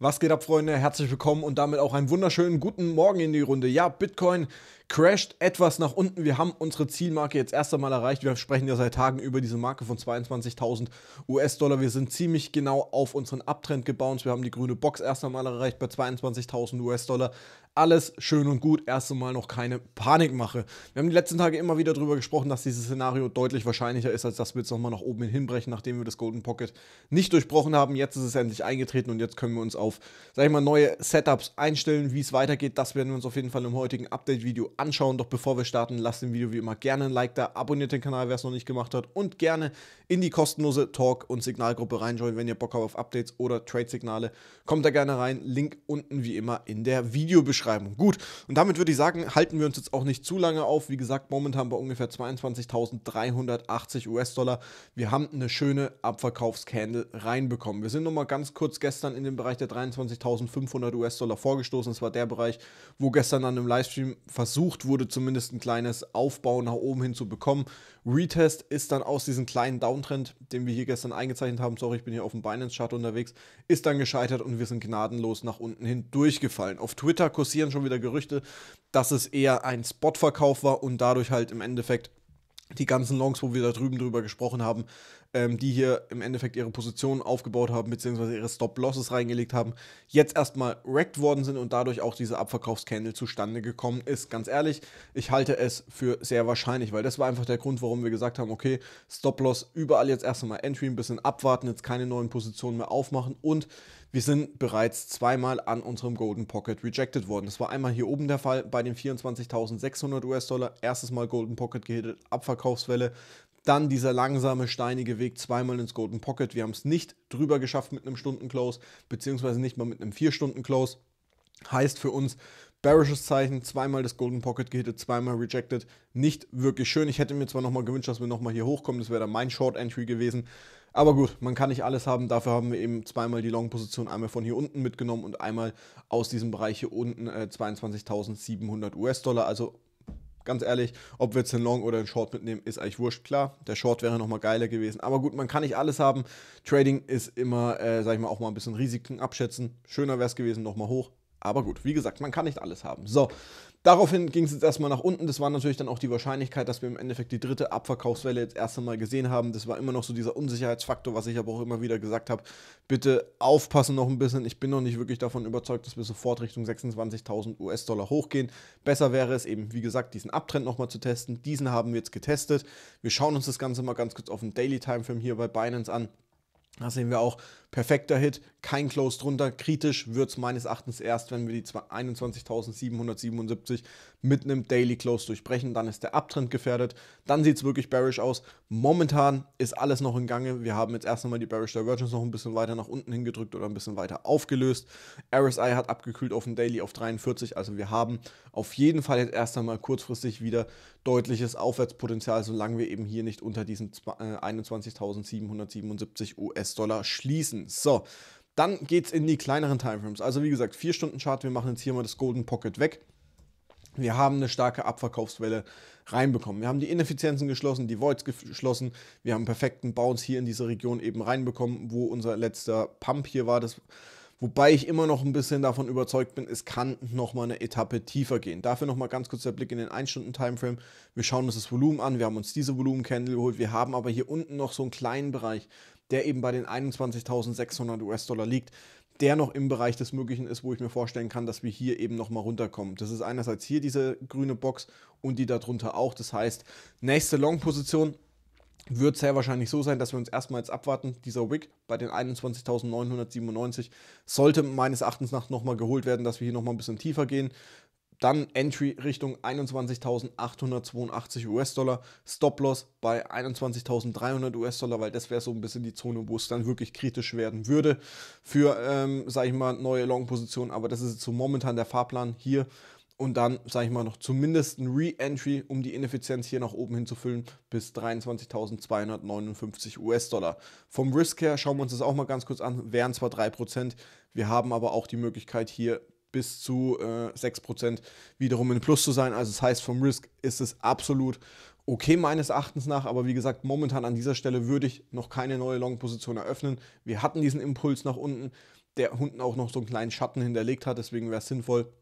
Was geht ab, Freunde? Herzlich willkommen und damit auch einen wunderschönen guten Morgen in die Runde. Ja, Bitcoin crasht etwas nach unten. Wir haben unsere Zielmarke jetzt erst einmal erreicht. Wir sprechen ja seit Tagen über diese Marke von 22.000 US-Dollar. Wir sind ziemlich genau auf unseren Abtrend gebounced. Wir haben die grüne Box erst einmal erreicht bei 22.000 US-Dollar alles schön und gut, erst einmal noch keine Panikmache. Wir haben die letzten Tage immer wieder darüber gesprochen, dass dieses Szenario deutlich wahrscheinlicher ist, als dass wir jetzt nochmal nach oben hin hinbrechen, nachdem wir das Golden Pocket nicht durchbrochen haben. Jetzt ist es endlich eingetreten und jetzt können wir uns auf, sag ich mal, neue Setups einstellen. Wie es weitergeht, das werden wir uns auf jeden Fall im heutigen Update-Video anschauen. Doch bevor wir starten, lasst dem Video wie immer gerne ein Like da, abonniert den Kanal, wer es noch nicht gemacht hat und gerne in die kostenlose Talk- und Signalgruppe reinjoinen, wenn ihr Bock habt auf Updates oder Trade-Signale. Kommt da gerne rein, Link unten wie immer in der Videobeschreibung. Beschreibung. Gut, und damit würde ich sagen, halten wir uns jetzt auch nicht zu lange auf. Wie gesagt, momentan bei ungefähr 22.380 US-Dollar. Wir haben eine schöne Abverkaufscandle reinbekommen. Wir sind nochmal ganz kurz gestern in den Bereich der 23.500 US-Dollar vorgestoßen. Das war der Bereich, wo gestern an einem Livestream versucht wurde, zumindest ein kleines Aufbau nach oben hin zu bekommen. Retest ist dann aus diesem kleinen Downtrend, den wir hier gestern eingezeichnet haben, sorry, ich bin hier auf dem Binance-Chart unterwegs, ist dann gescheitert und wir sind gnadenlos nach unten hin durchgefallen. Auf Twitter kursiert kursieren schon wieder Gerüchte, dass es eher ein Spotverkauf war und dadurch halt im Endeffekt die ganzen Longs, wo wir da drüben drüber gesprochen haben, ähm, die hier im Endeffekt ihre Positionen aufgebaut haben, beziehungsweise ihre Stop-Losses reingelegt haben, jetzt erstmal wrecked worden sind und dadurch auch diese Abverkaufscandle zustande gekommen ist. Ganz ehrlich, ich halte es für sehr wahrscheinlich, weil das war einfach der Grund, warum wir gesagt haben, okay, Stop-Loss überall jetzt erstmal Entry, ein bisschen abwarten, jetzt keine neuen Positionen mehr aufmachen und wir sind bereits zweimal an unserem Golden Pocket rejected worden. Das war einmal hier oben der Fall bei den 24.600 US-Dollar, erstes Mal Golden Pocket gehittet, Abverkaufswelle, dann dieser langsame, steinige Weg zweimal ins Golden Pocket. Wir haben es nicht drüber geschafft mit einem Stunden-Close, beziehungsweise nicht mal mit einem Vier-Stunden-Close. Heißt für uns, bearishes Zeichen, zweimal das Golden Pocket gehittet, zweimal rejected. Nicht wirklich schön. Ich hätte mir zwar nochmal gewünscht, dass wir nochmal hier hochkommen, das wäre dann mein Short Entry gewesen. Aber gut, man kann nicht alles haben. Dafür haben wir eben zweimal die Long-Position, einmal von hier unten mitgenommen und einmal aus diesem Bereich hier unten äh, 22.700 US-Dollar. Also ganz ehrlich, ob wir jetzt einen Long oder einen Short mitnehmen, ist eigentlich wurscht. Klar, der Short wäre nochmal geiler gewesen. Aber gut, man kann nicht alles haben. Trading ist immer, äh, sag ich mal, auch mal ein bisschen Risiken abschätzen. Schöner wäre es gewesen, nochmal hoch. Aber gut, wie gesagt, man kann nicht alles haben. So, Daraufhin ging es jetzt erstmal nach unten. Das war natürlich dann auch die Wahrscheinlichkeit, dass wir im Endeffekt die dritte Abverkaufswelle jetzt erst einmal gesehen haben. Das war immer noch so dieser Unsicherheitsfaktor, was ich aber auch immer wieder gesagt habe. Bitte aufpassen noch ein bisschen. Ich bin noch nicht wirklich davon überzeugt, dass wir sofort Richtung 26.000 US-Dollar hochgehen. Besser wäre es eben, wie gesagt, diesen Abtrend nochmal zu testen. Diesen haben wir jetzt getestet. Wir schauen uns das Ganze mal ganz kurz auf dem Daily Timeframe hier bei Binance an. Da sehen wir auch, perfekter Hit, kein Close drunter. Kritisch wird es meines Erachtens erst, wenn wir die 21.777 mit einem Daily Close durchbrechen. Dann ist der Abtrend gefährdet. Dann sieht es wirklich bearish aus. Momentan ist alles noch in Gange. Wir haben jetzt erst einmal die Bearish Divergence noch ein bisschen weiter nach unten hingedrückt oder ein bisschen weiter aufgelöst. RSI hat abgekühlt auf dem Daily auf 43. Also wir haben auf jeden Fall jetzt erst einmal kurzfristig wieder deutliches Aufwärtspotenzial, solange wir eben hier nicht unter diesen 21.777 US-Dollar schließen nutzen. So, dann geht es in die kleineren Timeframes. Also wie gesagt, 4 Stunden Chart, wir machen jetzt hier mal das Golden Pocket weg. Wir haben eine starke Abverkaufswelle reinbekommen. Wir haben die Ineffizienzen geschlossen, die Voids geschlossen. Wir haben einen perfekten Bounce hier in diese Region eben reinbekommen, wo unser letzter Pump hier war. Das Wobei ich immer noch ein bisschen davon überzeugt bin, es kann nochmal eine Etappe tiefer gehen. Dafür nochmal ganz kurz der Blick in den 1-Stunden-Timeframe. Wir schauen uns das Volumen an. Wir haben uns diese Volumen-Candle geholt. Wir haben aber hier unten noch so einen kleinen Bereich, der eben bei den 21.600 US-Dollar liegt der noch im Bereich des Möglichen ist, wo ich mir vorstellen kann, dass wir hier eben nochmal runterkommen. Das ist einerseits hier diese grüne Box und die darunter auch. Das heißt, nächste Long-Position wird sehr wahrscheinlich so sein, dass wir uns erstmal jetzt abwarten. Dieser Wick bei den 21.997 sollte meines Erachtens nach nochmal geholt werden, dass wir hier nochmal ein bisschen tiefer gehen. Dann Entry Richtung 21.882 US-Dollar, Stop-Loss bei 21.300 US-Dollar, weil das wäre so ein bisschen die Zone, wo es dann wirklich kritisch werden würde für, ähm, sage ich mal, neue Long-Positionen. Aber das ist jetzt so momentan der Fahrplan hier und dann, sage ich mal, noch zumindest ein Re-Entry, um die Ineffizienz hier nach oben hinzufüllen, bis 23.259 US-Dollar. Vom Risk her schauen wir uns das auch mal ganz kurz an, wären zwar 3%, wir haben aber auch die Möglichkeit hier bis zu äh, 6% wiederum in Plus zu sein. Also das heißt, vom Risk ist es absolut okay meines Erachtens nach, aber wie gesagt, momentan an dieser Stelle würde ich noch keine neue Long-Position eröffnen. Wir hatten diesen Impuls nach unten, der unten auch noch so einen kleinen Schatten hinterlegt hat, deswegen wäre es sinnvoll,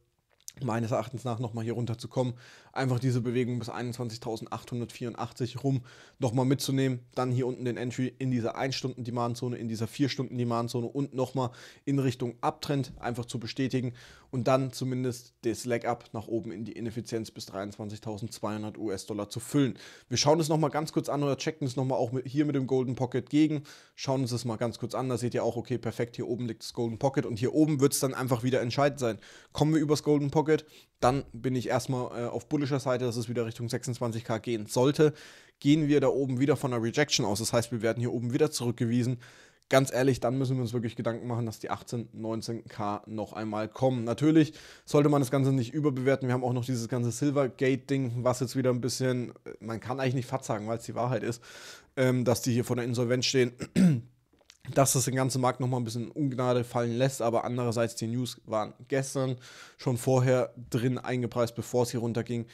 meines Erachtens nach nochmal hier runterzukommen einfach diese Bewegung bis 21.884 rum nochmal mitzunehmen. Dann hier unten den Entry in dieser 1-Stunden-Demand-Zone, in dieser 4-Stunden-Demand-Zone und nochmal in Richtung Abtrend einfach zu bestätigen und dann zumindest das Leg-Up nach oben in die Ineffizienz bis 23.200 US-Dollar zu füllen. Wir schauen es nochmal ganz kurz an oder checken es nochmal auch mit, hier mit dem Golden Pocket gegen. Schauen uns das mal ganz kurz an. Da seht ihr auch, okay, perfekt, hier oben liegt das Golden Pocket und hier oben wird es dann einfach wieder entscheidend sein. Kommen wir übers Golden Pocket, dann bin ich erstmal äh, auf Bullish bullischer Seite, dass es wieder Richtung 26k gehen sollte, gehen wir da oben wieder von einer Rejection aus. Das heißt, wir werden hier oben wieder zurückgewiesen. Ganz ehrlich, dann müssen wir uns wirklich Gedanken machen, dass die 18, 19k noch einmal kommen. Natürlich sollte man das Ganze nicht überbewerten. Wir haben auch noch dieses ganze Silvergate-Ding, was jetzt wieder ein bisschen, äh, man kann eigentlich nicht fad sagen, weil es die Wahrheit ist, ähm, dass die hier vor der Insolvenz stehen dass das den ganzen Markt nochmal ein bisschen Ungnade fallen lässt, aber andererseits die News waren gestern schon vorher drin eingepreist, bevor es hier runterging.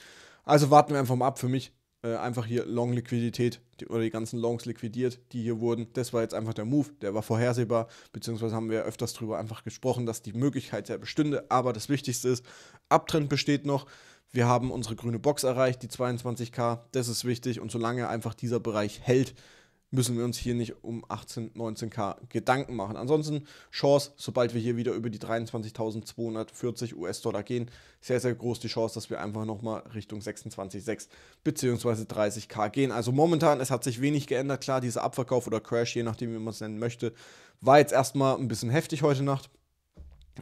Also warten wir einfach mal ab. Für mich äh, einfach hier Long-Liquidität die, oder die ganzen Longs liquidiert, die hier wurden. Das war jetzt einfach der Move, der war vorhersehbar, beziehungsweise haben wir ja öfters darüber einfach gesprochen, dass die Möglichkeit ja bestünde. Aber das Wichtigste ist, Abtrend besteht noch. Wir haben unsere grüne Box erreicht, die 22k, das ist wichtig und solange einfach dieser Bereich hält, müssen wir uns hier nicht um 18, 19k Gedanken machen. Ansonsten Chance, sobald wir hier wieder über die 23.240 US-Dollar gehen, sehr, sehr groß die Chance, dass wir einfach nochmal Richtung 26,6 bzw. 30k gehen. Also momentan, es hat sich wenig geändert. Klar, dieser Abverkauf oder Crash, je nachdem, wie man es nennen möchte, war jetzt erstmal ein bisschen heftig heute Nacht.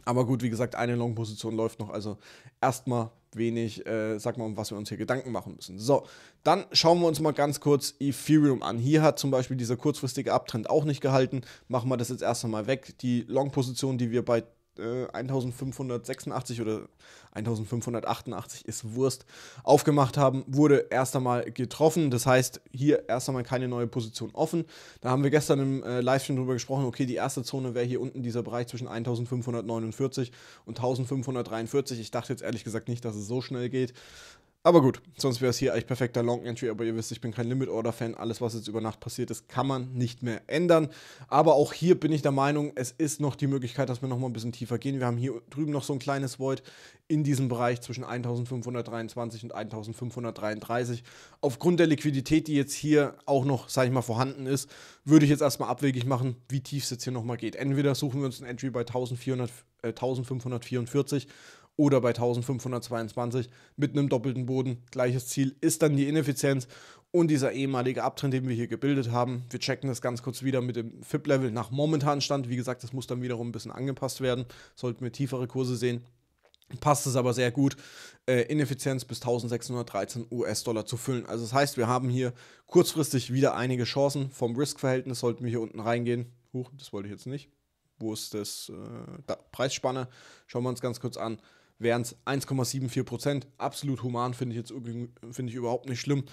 Aber gut, wie gesagt, eine Long-Position läuft noch, also erstmal wenig, äh, sag mal, um was wir uns hier Gedanken machen müssen. So, dann schauen wir uns mal ganz kurz Ethereum an. Hier hat zum Beispiel dieser kurzfristige Abtrend auch nicht gehalten. Machen wir das jetzt erstmal weg. Die Long-Position, die wir bei 1586 äh, oder 1588 ist Wurst, aufgemacht haben, wurde erst einmal getroffen. Das heißt, hier erst einmal keine neue Position offen. Da haben wir gestern im äh, Livestream drüber gesprochen, okay, die erste Zone wäre hier unten dieser Bereich zwischen 1549 und 1543. Ich dachte jetzt ehrlich gesagt nicht, dass es so schnell geht. Aber gut, sonst wäre es hier eigentlich perfekter Long Entry, aber ihr wisst, ich bin kein Limit Order Fan. Alles, was jetzt über Nacht passiert ist, kann man nicht mehr ändern. Aber auch hier bin ich der Meinung, es ist noch die Möglichkeit, dass wir nochmal ein bisschen tiefer gehen. Wir haben hier drüben noch so ein kleines Void in diesem Bereich zwischen 1523 und 1533. Aufgrund der Liquidität, die jetzt hier auch noch, sage ich mal, vorhanden ist, würde ich jetzt erstmal abwegig machen, wie tief es jetzt hier nochmal geht. Entweder suchen wir uns ein Entry bei 1400, äh, 1544 oder bei 1522 mit einem doppelten Boden. Gleiches Ziel ist dann die Ineffizienz und dieser ehemalige Abtrend, den wir hier gebildet haben. Wir checken das ganz kurz wieder mit dem FIP-Level nach momentanem Stand. Wie gesagt, das muss dann wiederum ein bisschen angepasst werden. Sollten wir tiefere Kurse sehen, passt es aber sehr gut, äh, Ineffizienz bis 1613 US-Dollar zu füllen. Also das heißt, wir haben hier kurzfristig wieder einige Chancen. Vom Risk-Verhältnis sollten wir hier unten reingehen. Huch, das wollte ich jetzt nicht. Wo ist das äh, da, Preisspanne? Schauen wir uns ganz kurz an wären es 1,74 Absolut human, finde ich jetzt find ich überhaupt nicht schlimm.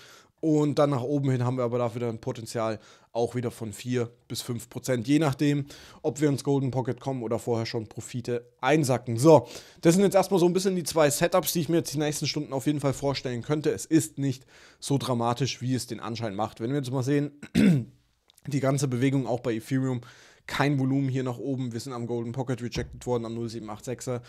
Und dann nach oben hin haben wir aber dafür ein Potenzial auch wieder von 4 bis 5 je nachdem, ob wir ins Golden Pocket kommen oder vorher schon Profite einsacken. So, das sind jetzt erstmal so ein bisschen die zwei Setups, die ich mir jetzt die nächsten Stunden auf jeden Fall vorstellen könnte. Es ist nicht so dramatisch, wie es den Anschein macht. Wenn wir jetzt mal sehen, die ganze Bewegung auch bei Ethereum, kein Volumen hier nach oben. Wir sind am Golden Pocket rejected worden, am 0786er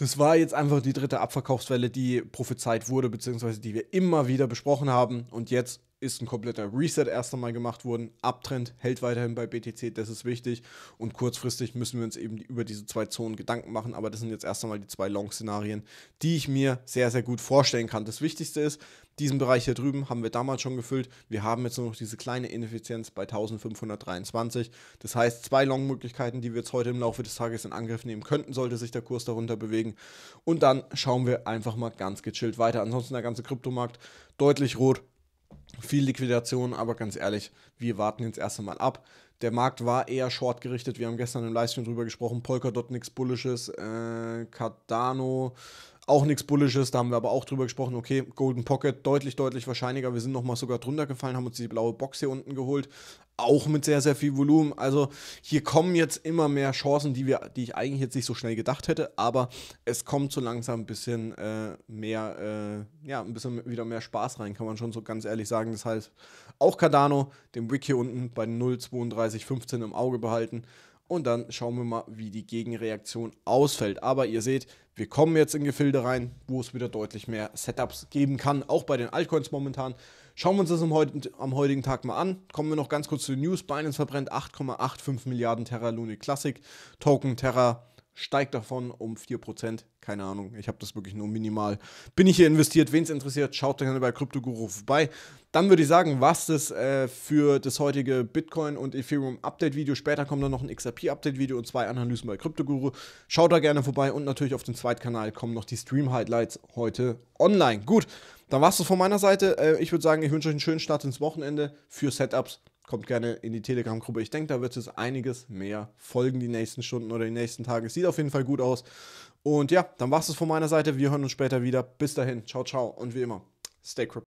das war jetzt einfach die dritte Abverkaufswelle, die prophezeit wurde, beziehungsweise die wir immer wieder besprochen haben. Und jetzt ist ein kompletter Reset erst einmal gemacht worden. Abtrend hält weiterhin bei BTC, das ist wichtig. Und kurzfristig müssen wir uns eben über diese zwei Zonen Gedanken machen. Aber das sind jetzt erst einmal die zwei Long-Szenarien, die ich mir sehr, sehr gut vorstellen kann. Das Wichtigste ist, diesen Bereich hier drüben haben wir damals schon gefüllt. Wir haben jetzt nur noch diese kleine Ineffizienz bei 1523. Das heißt, zwei Long-Möglichkeiten, die wir jetzt heute im Laufe des Tages in Angriff nehmen könnten, sollte sich der Kurs darunter bewegen. Und dann schauen wir einfach mal ganz gechillt weiter. Ansonsten der ganze Kryptomarkt deutlich rot, viel Liquidation, aber ganz ehrlich, wir warten jetzt erst einmal ab. Der Markt war eher short gerichtet. Wir haben gestern im Livestream drüber gesprochen. Polkadot, nichts Bullisches. Äh, Cardano, auch nichts Bullisches, da haben wir aber auch drüber gesprochen. Okay, Golden Pocket deutlich, deutlich wahrscheinlicher. Wir sind nochmal sogar drunter gefallen, haben uns die blaue Box hier unten geholt. Auch mit sehr, sehr viel Volumen. Also hier kommen jetzt immer mehr Chancen, die, wir, die ich eigentlich jetzt nicht so schnell gedacht hätte. Aber es kommt so langsam ein bisschen äh, mehr, äh, ja, ein bisschen wieder mehr Spaß rein, kann man schon so ganz ehrlich sagen. Das heißt, auch Cardano, den Wick hier unten bei 0,3215 im Auge behalten und dann schauen wir mal, wie die Gegenreaktion ausfällt. Aber ihr seht, wir kommen jetzt in Gefilde rein, wo es wieder deutlich mehr Setups geben kann, auch bei den Altcoins momentan. Schauen wir uns das am, heutigen Tag mal an. Kommen wir noch ganz kurz zu den News. Binance verbrennt 8,85 Milliarden Terra Luni Classic Token Terra steigt davon um 4%. Keine Ahnung, ich habe das wirklich nur minimal. Bin ich hier investiert? Wen es interessiert, schaut gerne bei CryptoGuru vorbei. Dann würde ich sagen, was das äh, für das heutige Bitcoin und Ethereum Update Video. Später kommt dann noch ein XRP Update Video und zwei Analysen bei CryptoGuru. Schaut da gerne vorbei und natürlich auf dem Zweitkanal kommen noch die Stream Highlights heute online. Gut, dann war es das von meiner Seite. Äh, ich würde sagen, ich wünsche euch einen schönen Start ins Wochenende für Setups kommt gerne in die Telegram-Gruppe. Ich denke, da wird es einiges mehr folgen die nächsten Stunden oder die nächsten Tage. Sieht auf jeden Fall gut aus. Und ja, dann war es von meiner Seite. Wir hören uns später wieder. Bis dahin, ciao, ciao und wie immer, stay crypto.